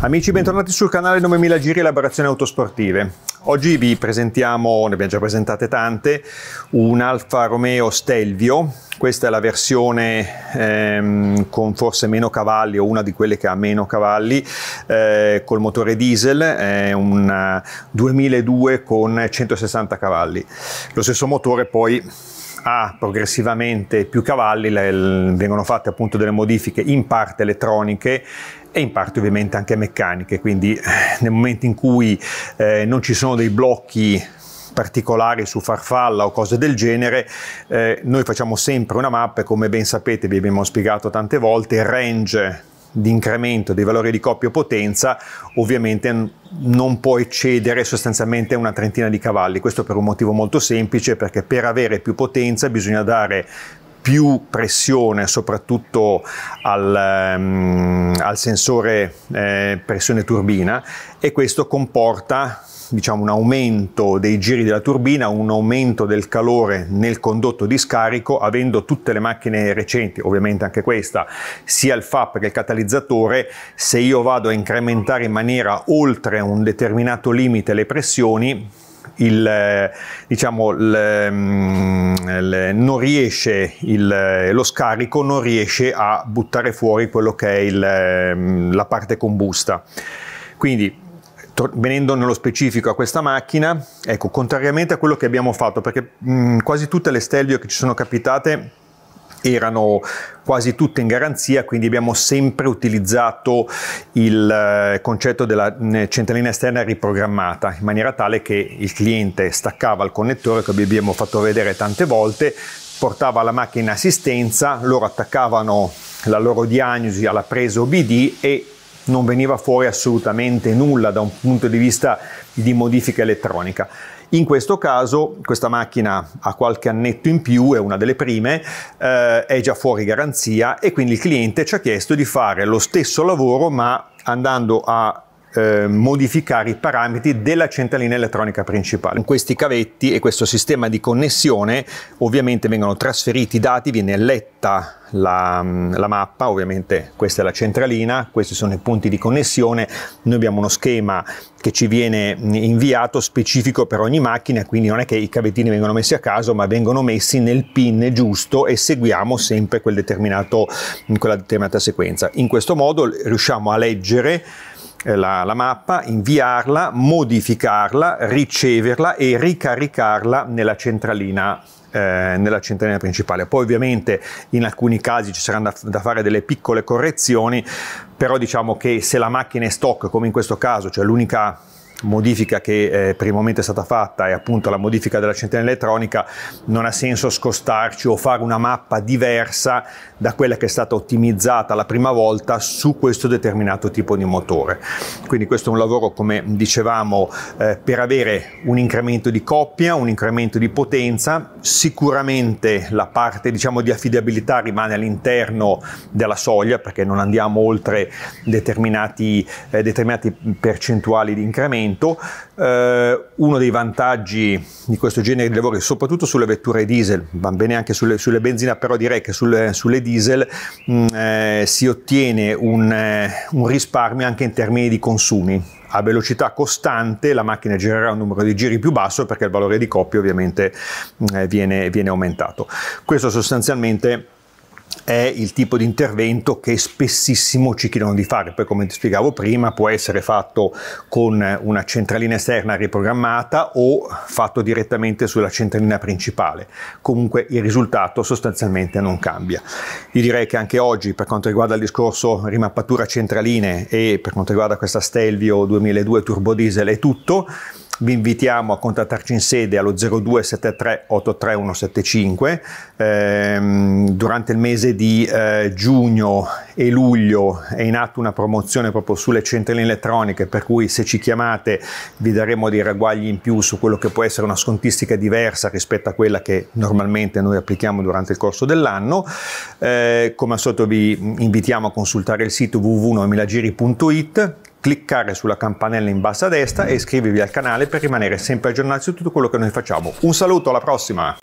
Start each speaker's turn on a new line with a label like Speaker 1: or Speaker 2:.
Speaker 1: Amici, bentornati sul canale 9000 Giri Elaborazioni Autosportive. Oggi vi presentiamo, ne abbiamo già presentate tante, un Alfa Romeo Stelvio. Questa è la versione ehm, con forse meno cavalli o una di quelle che ha meno cavalli eh, col motore diesel, è un 2002 con 160 cavalli. Lo stesso motore poi ha progressivamente più cavalli, le, le, vengono fatte appunto delle modifiche in parte elettroniche e in parte ovviamente anche meccaniche, quindi eh, nel momento in cui eh, non ci sono dei blocchi particolari su farfalla o cose del genere, eh, noi facciamo sempre una mappa e come ben sapete vi abbiamo spiegato tante volte, il range di incremento dei valori di coppia o potenza ovviamente non può eccedere sostanzialmente una trentina di cavalli. Questo per un motivo molto semplice perché per avere più potenza bisogna dare più pressione soprattutto al, um, al sensore eh, pressione turbina e questo comporta diciamo, un aumento dei giri della turbina, un aumento del calore nel condotto di scarico, avendo tutte le macchine recenti, ovviamente anche questa, sia il FAP che il catalizzatore, se io vado a incrementare in maniera oltre un determinato limite le pressioni, il, eh, diciamo, mm, il, il, eh, riesce, lo scarico non riesce a buttare fuori quello che è il, eh, mm, la parte combusta. Quindi venendo nello specifico a questa macchina, ecco, contrariamente a quello che abbiamo fatto, perché mh, mm, quasi tutte le stelvio che ci sono capitate erano quasi tutte in garanzia, quindi abbiamo sempre utilizzato il eh, concetto della eh, centralina esterna riprogrammata, in maniera tale che il cliente staccava il connettore, che abbiamo fatto vedere tante volte, portava la macchina in assistenza, loro attaccavano la loro diagnosi alla presa OBD e non veniva fuori assolutamente nulla da un punto di vista di modifica elettronica. In questo caso questa macchina ha qualche annetto in più, è una delle prime, eh, è già fuori garanzia e quindi il cliente ci ha chiesto di fare lo stesso lavoro ma andando a eh, modificare i parametri della centralina elettronica principale. In questi cavetti e questo sistema di connessione ovviamente vengono trasferiti i dati, viene letta la, mm, la, mappa, ovviamente questa è la centralina, questi sono i punti di connessione, noi abbiamo uno schema che ci viene mm, inviato specifico per ogni macchina, quindi non è che i cavettini vengono messi a caso, ma vengono messi nel pin giusto e seguiamo sempre quel determinato, mm, quella determinata sequenza. In questo modo riusciamo a leggere eh, la, la mappa, inviarla, modificarla, riceverla e ricaricarla nella centralina eh, nella centralina principale. Poi ovviamente in alcuni casi ci saranno da, da, fare delle piccole correzioni, però diciamo che se la macchina è stock, come in questo caso, cioè l'unica modifica che eh, per il momento è stata fatta è appunto la modifica della centrale elettronica, non ha senso scostarci o fare una mappa diversa da quella che è stata ottimizzata la prima volta su questo determinato tipo di motore. Quindi questo è un lavoro, come dicevamo, eh, per avere un incremento di coppia, un incremento di potenza, sicuramente la parte diciamo, di affidabilità rimane all'interno della soglia perché non andiamo oltre determinati, eh, determinati percentuali di incremento, momento. Eh, uno dei vantaggi di questo genere di lavori, soprattutto sulle vetture diesel, va bene anche sulle, sulle benzina, però direi che sulle, sulle diesel mh, mm, eh, si ottiene un, eh, un risparmio anche in termini di consumi a velocità costante la macchina genererà un numero di giri più basso perché il valore di coppia ovviamente mm, eh, viene, viene aumentato. Questo sostanzialmente è il tipo di intervento che spessissimo ci chiedono di fare. Poi, come ti spiegavo prima, può essere fatto con una centralina esterna riprogrammata o fatto direttamente sulla centralina principale. Comunque il risultato sostanzialmente non cambia. Io direi che anche oggi, per quanto riguarda il discorso rimappatura centraline e per quanto riguarda questa Stelvio 2002 turbo diesel, è tutto vi invitiamo a contattarci in sede allo 0273 83175. Ehm, durante il mese di eh, giugno e luglio è in atto una promozione proprio sulle centrali elettroniche, per cui se ci chiamate vi daremo dei ragguagli in più su quello che può essere una scontistica diversa rispetto a quella che normalmente noi applichiamo durante il corso dell'anno. Eh, come al solito vi invitiamo a consultare il sito www.nomilagiri.it cliccare sulla campanella in basso a destra e iscrivervi al canale per rimanere sempre aggiornati su tutto quello che noi facciamo. Un saluto, alla prossima!